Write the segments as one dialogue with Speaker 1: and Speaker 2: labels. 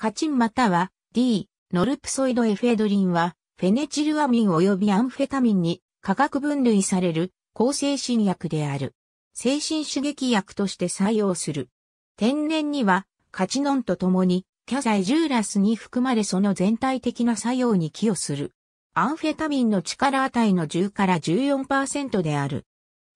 Speaker 1: カチンまたは D、ノルプソイドエフェドリンは、フェネチルアミン及びアン
Speaker 2: フェタミンに化学分類される抗精神薬である。精神刺激薬として採用する。天然には、カチノンと共に、キャサイジューラスに含まれその全体的な作用に寄与する。アンフェタミンの力値の10から14%である。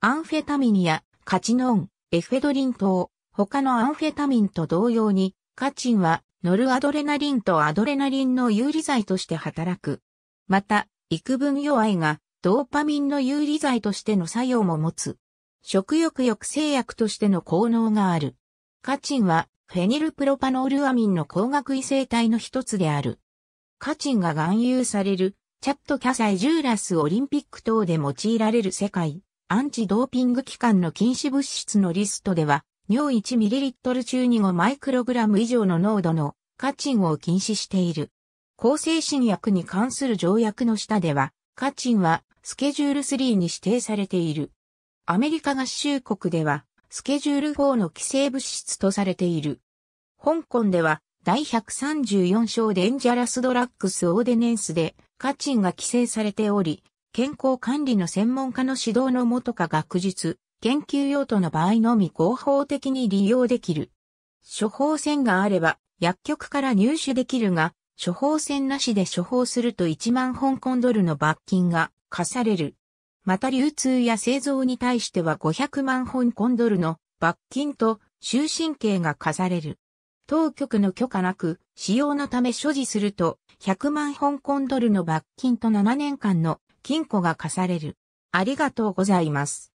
Speaker 2: アンフェタミンやカチノン、エフェドリン等、他のアンフェタミンと同様に、カチンはノルアドレナリンとアドレナリンの有利剤として働く。また、幾分弱いが、ドーパミンの有利剤としての作用も持つ。食欲抑制薬としての効能がある。カチンは、フェニルプロパノールアミンの光学異性体の一つである。カチンが含有される、チャットキャサイジューラスオリンピック等で用いられる世界、アンチドーピング機関の禁止物質のリストでは、尿 1ml 中に5ラ g 以上の濃度のカチンを禁止している。抗精神薬に関する条約の下では、カチンはスケジュール3に指定されている。アメリカ合衆国では、スケジュール4の規制物質とされている。香港では、第134章デンジャラスドラッグスオーデネンスで、カチンが規制されており、健康管理の専門家の指導のもとか学術、研究用途の場合のみ合法的に利用できる。処方箋があれば薬局から入手できるが、処方箋なしで処方すると1万香港ドルの罰金が課される。また流通や製造に対しては500万香港ドルの罰金と終身刑が課される。当局の許可なく使用のため所持すると100万香港ドルの罰金と7年間の禁
Speaker 1: 錮が課される。ありがとうございます。